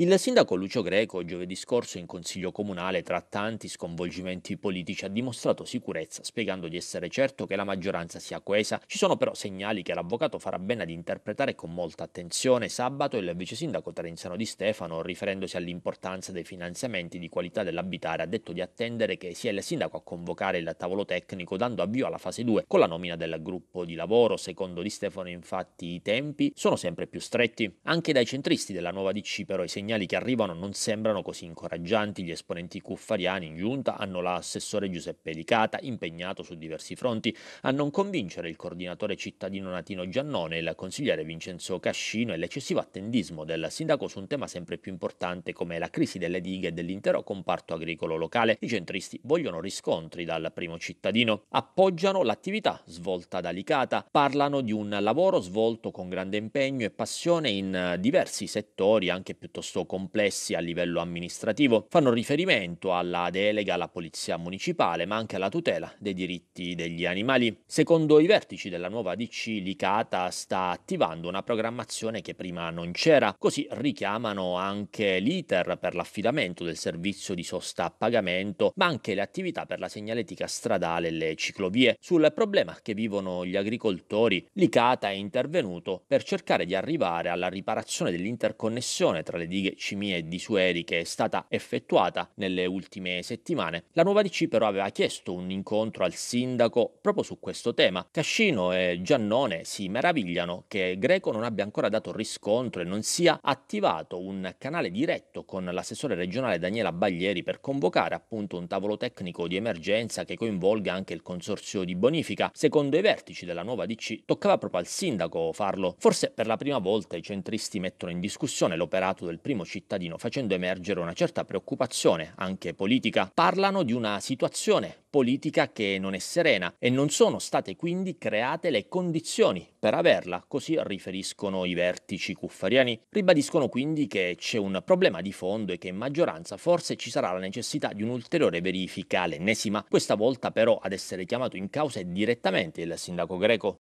Il sindaco Lucio Greco giovedì scorso in consiglio comunale tra tanti sconvolgimenti politici ha dimostrato sicurezza spiegando di essere certo che la maggioranza sia coesa. Ci sono però segnali che l'avvocato farà bene ad interpretare con molta attenzione. Sabato il vice sindaco Terenziano Di Stefano, riferendosi all'importanza dei finanziamenti di qualità dell'abitare, ha detto di attendere che sia il sindaco a convocare il tavolo tecnico dando avvio alla fase 2 con la nomina del gruppo di lavoro. Secondo Di Stefano infatti i tempi sono sempre più stretti. Anche dai centristi della nuova DC però i segnali segnali che arrivano non sembrano così incoraggianti. Gli esponenti cuffariani in giunta hanno l'assessore Giuseppe Licata, impegnato su diversi fronti, a non convincere il coordinatore cittadino Natino Giannone, il consigliere Vincenzo Cascino e l'eccessivo attendismo del sindaco su un tema sempre più importante come la crisi delle dighe e dell'intero comparto agricolo locale. I centristi vogliono riscontri dal primo cittadino, appoggiano l'attività svolta da Licata, parlano di un lavoro svolto con grande impegno e passione in diversi settori anche piuttosto piuttosto complessi a livello amministrativo fanno riferimento alla delega alla polizia municipale, ma anche alla tutela dei diritti degli animali. Secondo i vertici della nuova DC, l'ICATA sta attivando una programmazione che prima non c'era, così richiamano anche l'iter per l'affidamento del servizio di sosta a pagamento, ma anche le attività per la segnaletica stradale e le ciclovie. Sul problema che vivono gli agricoltori, l'ICATA è intervenuto per cercare di arrivare alla riparazione dell'interconnessione tra le dighe cimie e di Sueri che è stata effettuata nelle ultime settimane, la nuova DC però aveva chiesto un incontro al sindaco proprio su questo tema. Cascino e Giannone si meravigliano che Greco non abbia ancora dato riscontro e non sia attivato un canale diretto con l'assessore regionale Daniela Baglieri per convocare appunto un tavolo tecnico di emergenza che coinvolga anche il consorzio di bonifica. Secondo i vertici della nuova DC toccava proprio al sindaco farlo. Forse per la prima volta i centristi mettono in discussione l'operato del primo cittadino, facendo emergere una certa preoccupazione, anche politica. Parlano di una situazione politica che non è serena e non sono state quindi create le condizioni per averla, così riferiscono i vertici cuffariani. Ribadiscono quindi che c'è un problema di fondo e che in maggioranza forse ci sarà la necessità di un'ulteriore verifica, l'ennesima. Questa volta però ad essere chiamato in causa è direttamente il sindaco greco.